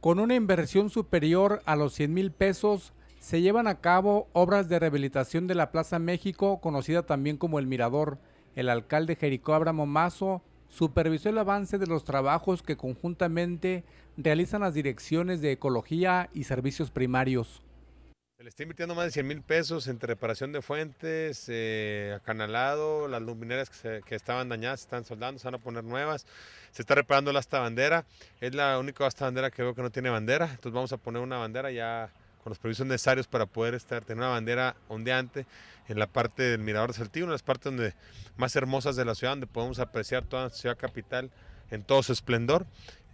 Con una inversión superior a los 100 mil pesos, se llevan a cabo obras de rehabilitación de la Plaza México, conocida también como El Mirador. El alcalde Jericó Abramo Mazo supervisó el avance de los trabajos que conjuntamente realizan las direcciones de Ecología y Servicios Primarios está invirtiendo más de 100 mil pesos entre reparación de fuentes, eh, acanalado, las lumineras que, estaban dañadas se están soldando, se van a poner nuevas, se está reparando la asta bandera, es la única asta bandera que veo que no tiene bandera, entonces vamos a poner una bandera ya con los previsos necesarios para poder estar, tener una bandera ondeante en la parte del Mirador Saltillo, una de las partes donde, más hermosas de la ciudad, donde podemos apreciar toda la ciudad capital en todo su esplendor.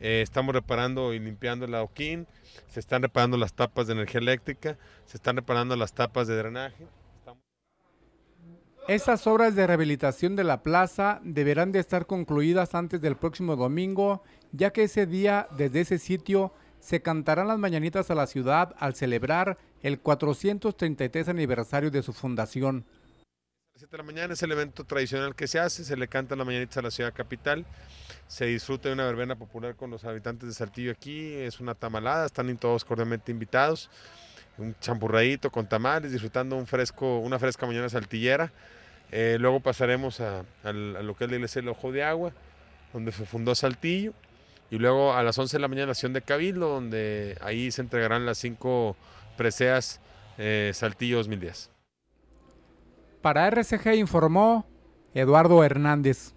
Eh, estamos reparando y limpiando el adoquín, se están reparando las tapas de energía eléctrica, se están reparando las tapas de drenaje. Estas obras de rehabilitación de la plaza deberán de estar concluidas antes del próximo domingo, ya que ese día, desde ese sitio, se cantarán las mañanitas a la ciudad al celebrar el 433 aniversario de su fundación. A las 7 de la mañana es el evento tradicional que se hace, se le canta las mañanitas a la ciudad capital se disfruta de una verbena popular con los habitantes de Saltillo aquí. Es una tamalada, están todos cordialmente invitados. Un champurradito con tamales, disfrutando un fresco, una fresca mañana saltillera. Eh, luego pasaremos a, a, lo que es la iglesia El Ojo de Agua, donde se fundó Saltillo. Y luego a las 11 de la mañana la acción de Cabildo, donde ahí se entregarán las cinco preseas eh, Saltillo 2010. Para RCG informó Eduardo Hernández.